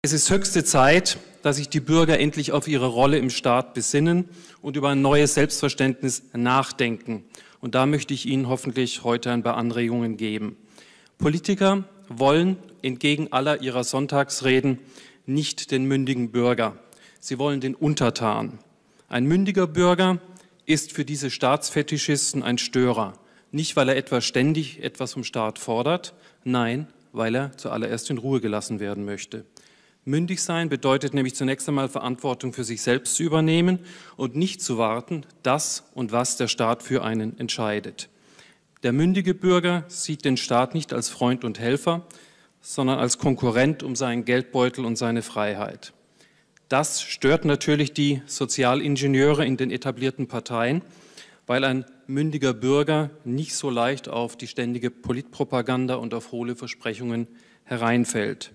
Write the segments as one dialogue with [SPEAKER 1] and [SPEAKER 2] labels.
[SPEAKER 1] Es ist höchste Zeit, dass sich die Bürger endlich auf ihre Rolle im Staat besinnen und über ein neues Selbstverständnis nachdenken. Und da möchte ich Ihnen hoffentlich heute ein paar Anregungen geben. Politiker wollen entgegen aller ihrer Sonntagsreden nicht den mündigen Bürger. Sie wollen den Untertan. Ein mündiger Bürger ist für diese Staatsfetischisten ein Störer. Nicht, weil er etwas ständig etwas vom Staat fordert, nein, weil er zuallererst in Ruhe gelassen werden möchte. Mündig sein bedeutet nämlich zunächst einmal Verantwortung für sich selbst zu übernehmen und nicht zu warten, dass und was der Staat für einen entscheidet. Der mündige Bürger sieht den Staat nicht als Freund und Helfer, sondern als Konkurrent um seinen Geldbeutel und seine Freiheit. Das stört natürlich die Sozialingenieure in den etablierten Parteien, weil ein mündiger Bürger nicht so leicht auf die ständige Politpropaganda und auf hohle Versprechungen hereinfällt.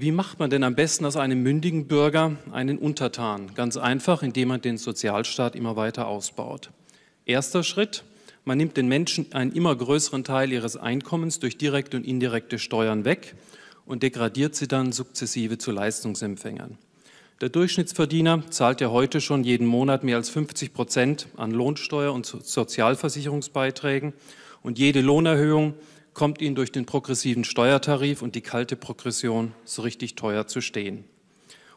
[SPEAKER 1] Wie macht man denn am besten aus einem mündigen Bürger einen Untertan? Ganz einfach, indem man den Sozialstaat immer weiter ausbaut. Erster Schritt, man nimmt den Menschen einen immer größeren Teil ihres Einkommens durch direkte und indirekte Steuern weg und degradiert sie dann sukzessive zu Leistungsempfängern. Der Durchschnittsverdiener zahlt ja heute schon jeden Monat mehr als 50 Prozent an Lohnsteuer und Sozialversicherungsbeiträgen und jede Lohnerhöhung kommt ihnen durch den progressiven Steuertarif und die kalte Progression so richtig teuer zu stehen.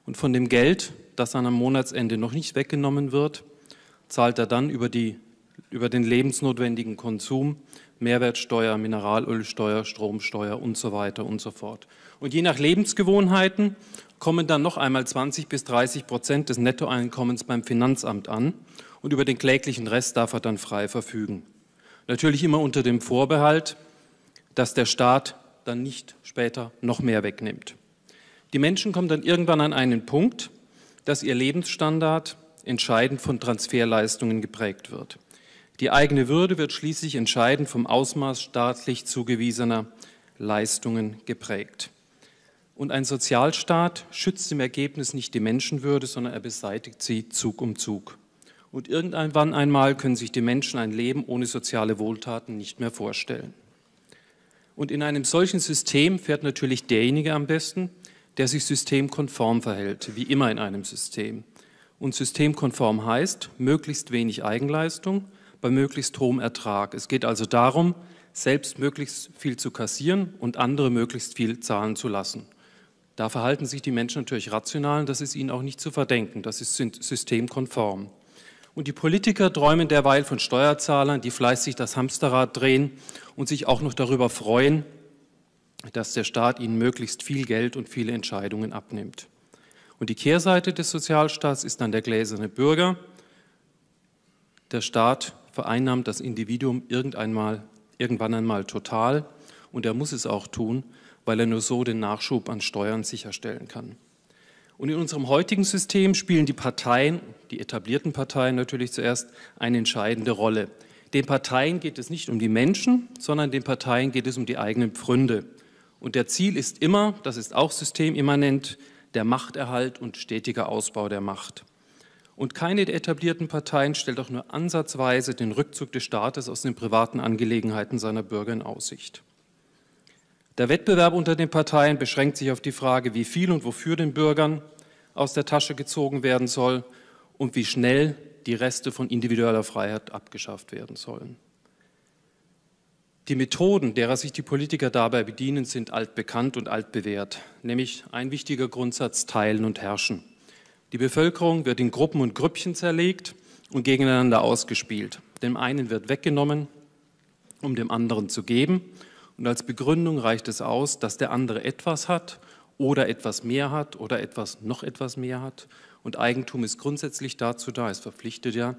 [SPEAKER 1] Und von dem Geld, das dann am Monatsende noch nicht weggenommen wird, zahlt er dann über, die, über den lebensnotwendigen Konsum Mehrwertsteuer, Mineralölsteuer, Stromsteuer und so weiter und so fort. Und je nach Lebensgewohnheiten kommen dann noch einmal 20 bis 30 Prozent des Nettoeinkommens beim Finanzamt an und über den kläglichen Rest darf er dann frei verfügen. Natürlich immer unter dem Vorbehalt, dass der Staat dann nicht später noch mehr wegnimmt. Die Menschen kommen dann irgendwann an einen Punkt, dass ihr Lebensstandard entscheidend von Transferleistungen geprägt wird. Die eigene Würde wird schließlich entscheidend vom Ausmaß staatlich zugewiesener Leistungen geprägt. Und ein Sozialstaat schützt im Ergebnis nicht die Menschenwürde, sondern er beseitigt sie Zug um Zug. Und irgendwann einmal können sich die Menschen ein Leben ohne soziale Wohltaten nicht mehr vorstellen. Und in einem solchen System fährt natürlich derjenige am besten, der sich systemkonform verhält, wie immer in einem System. Und systemkonform heißt möglichst wenig Eigenleistung bei möglichst hohem Ertrag. Es geht also darum, selbst möglichst viel zu kassieren und andere möglichst viel zahlen zu lassen. Da verhalten sich die Menschen natürlich rational und das ist ihnen auch nicht zu verdenken. Das ist systemkonform. Und die Politiker träumen derweil von Steuerzahlern, die fleißig das Hamsterrad drehen und sich auch noch darüber freuen, dass der Staat ihnen möglichst viel Geld und viele Entscheidungen abnimmt. Und die Kehrseite des Sozialstaats ist dann der gläserne Bürger. Der Staat vereinnahmt das Individuum einmal, irgendwann einmal total und er muss es auch tun, weil er nur so den Nachschub an Steuern sicherstellen kann. Und in unserem heutigen System spielen die Parteien, die etablierten Parteien natürlich zuerst, eine entscheidende Rolle. Den Parteien geht es nicht um die Menschen, sondern den Parteien geht es um die eigenen Pfründe. Und der Ziel ist immer, das ist auch systemimmanent, der Machterhalt und stetiger Ausbau der Macht. Und keine der etablierten Parteien stellt auch nur ansatzweise den Rückzug des Staates aus den privaten Angelegenheiten seiner Bürger in Aussicht. Der Wettbewerb unter den Parteien beschränkt sich auf die Frage, wie viel und wofür den Bürgern aus der Tasche gezogen werden soll und wie schnell die Reste von individueller Freiheit abgeschafft werden sollen. Die Methoden, derer sich die Politiker dabei bedienen, sind altbekannt und altbewährt, nämlich ein wichtiger Grundsatz Teilen und Herrschen. Die Bevölkerung wird in Gruppen und Grüppchen zerlegt und gegeneinander ausgespielt. Dem einen wird weggenommen, um dem anderen zu geben, und als Begründung reicht es aus, dass der andere etwas hat oder etwas mehr hat oder etwas noch etwas mehr hat. Und Eigentum ist grundsätzlich dazu da, es verpflichtet ja,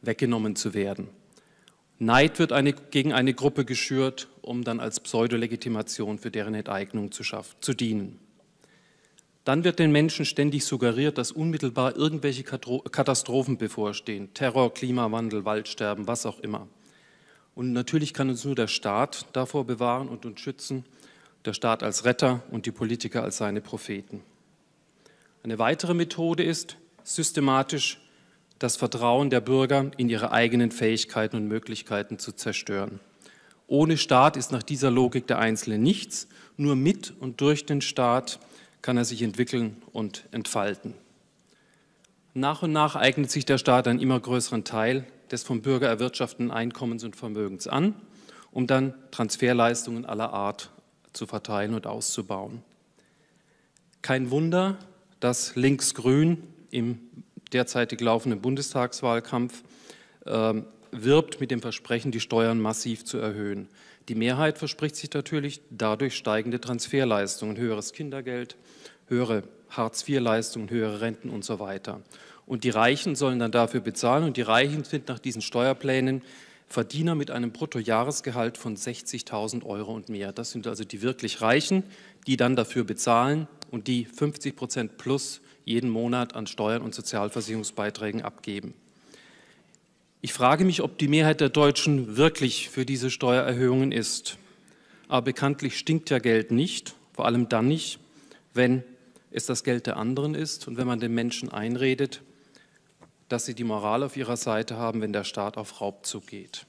[SPEAKER 1] weggenommen zu werden. Neid wird eine, gegen eine Gruppe geschürt, um dann als Pseudolegitimation für deren Enteignung zu, schaffen, zu dienen. Dann wird den Menschen ständig suggeriert, dass unmittelbar irgendwelche Katastrophen bevorstehen. Terror, Klimawandel, Waldsterben, was auch immer. Und natürlich kann uns nur der Staat davor bewahren und uns schützen, der Staat als Retter und die Politiker als seine Propheten. Eine weitere Methode ist, systematisch das Vertrauen der Bürger in ihre eigenen Fähigkeiten und Möglichkeiten zu zerstören. Ohne Staat ist nach dieser Logik der Einzelne nichts, nur mit und durch den Staat kann er sich entwickeln und entfalten. Nach und nach eignet sich der Staat einen immer größeren Teil des vom Bürger erwirtschafteten Einkommens und Vermögens an, um dann Transferleistungen aller Art zu verteilen und auszubauen. Kein Wunder, dass Linksgrün im derzeitig laufenden Bundestagswahlkampf äh, wirbt mit dem Versprechen, die Steuern massiv zu erhöhen. Die Mehrheit verspricht sich natürlich dadurch steigende Transferleistungen, höheres Kindergeld, höhere Hartz-IV-Leistungen, höhere Renten und so weiter. Und die Reichen sollen dann dafür bezahlen. Und die Reichen sind nach diesen Steuerplänen Verdiener mit einem Bruttojahresgehalt von 60.000 Euro und mehr. Das sind also die wirklich Reichen, die dann dafür bezahlen und die 50 Prozent plus jeden Monat an Steuern und Sozialversicherungsbeiträgen abgeben. Ich frage mich, ob die Mehrheit der Deutschen wirklich für diese Steuererhöhungen ist. Aber bekanntlich stinkt ja Geld nicht, vor allem dann nicht, wenn es das Geld der anderen ist und wenn man den Menschen einredet, dass sie die Moral auf ihrer Seite haben, wenn der Staat auf Raubzug geht.